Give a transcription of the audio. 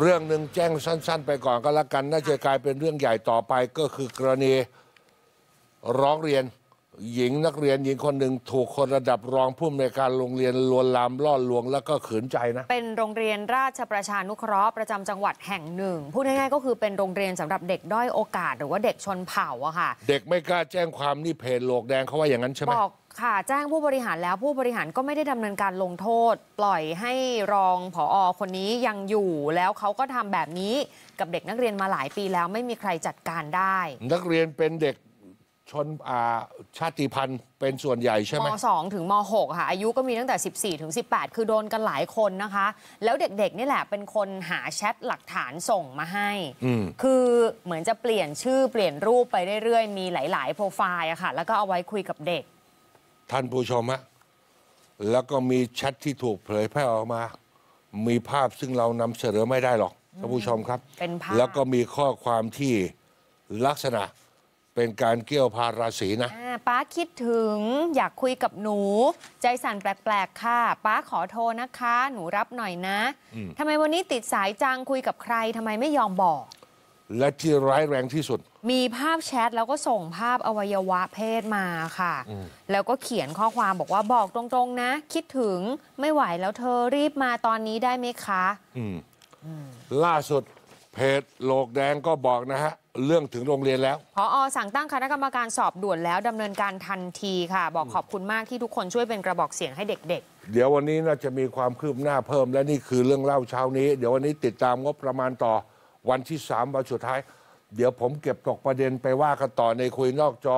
เรื่องหนึ่งแจ้งสั้นๆ ไปก่อนก็แล้วกัน น่าจะกลายเป็นเรื่องใหญ่ต่อไปก็คือกรณีร้องเรียนหญิงนักเรียนหญิงคนหนึ่งถูกคนระดับรองผู้อำนวยการโรงเรียนลวนลามล่อลวงแล้วก็ขืนใจนะ เป็นโรงเรียนราชประชานุเคราะห์ประจำจังหวัดแห่งหนึ่งพูดง่ายๆก็คือเป็นโรงเรียนสำหรับเด็กด้อยโอกาสหรือว่าเด็กชนเผ่าอะค่ะ เด็กไม่กล้าแจ้งความนี่เพจโลกแดงเขาว่าอย่างนั้นใช่ไหมบอกค่ะแจ้งผู้บริหารแล้วผู้บริหารก็ไม่ได้ดำเนินการลงโทษ ปล่อยให้รองผออคนนี้ยังอยู่แล้วเขาก็ทำแบบนี้กับเด็กนักเรียนมาหลายปีแล้วไม่มีใครจัดการได้ นักเรียนเป็นเด็กชนชาติพันธุ์เป็นส่วนใหญ่ใช่ไหมม .2 ถึงม .6 ค่ะอายุก็มีตั้งแต่ 14 ถึง 18 คือโดนกันหลายคนนะคะ แล้วเด็กๆ นี่แหละเป็นคนหาแชทหลักฐานส่งมาให้ คือเหมือนจะเปลี่ยนชื่อเปลี่ยนรูปไปเรื่อยๆมีหลายๆโปรไฟล์อะค่ะ แล้วก็เอาไว้คุยกับเด็ก ท่านผู้ชมฮะแล้วก็มีแชทที่ถูกเผยแพร่ออกมา มีภาพซึ่งเรานำเสนอไม่ได้หรอกท่านผู้ชมครับ แล้วก็มีข้อความที่ลักษณะเป็นการเกี่ยวพาราศีนะ ป้าคิดถึงอยากคุยกับหนู ใจสั่นแปลกๆ ค่ะ ป้าขอโทรนะคะหนูรับหน่อยนะทำไมวันนี้ติดสายจังคุยกับใครทำไมไม่ยอมบอก และที่ร้ายแรงที่สุด มีภาพแชทแล้วก็ส่งภาพอวัยวะเพศมาค่ะ แล้วก็เขียนข้อความบอกว่าบอกตรง ๆ นะ คิดถึงไม่ไหวแล้วเธอรีบมาตอนนี้ได้ไหมคะล่าสุดเพจโลกแดงก็บอกนะฮะเรื่องถึงโรงเรียนแล้วพออสั่งตั้งคณะกรรมการ สอบด่วนแล้วดำเนินการทันทีค่ะ บอกขอบคุณมากที่ทุกคนช่วยเป็นกระบอกเสียงให้เด็ก ๆ เดี๋ยววันนี้น่าจะมีความคืบหน้าเพิ่ม และนี่คือเรื่องเล่าเช้านี้ เดี๋ยววันนี้ติดตามงบประมาณต่อวันที่ 3วันสุดท้าย เดี๋ยวผมเก็บตกประเด็นไปว่ากันต่อในคุยนอกจอ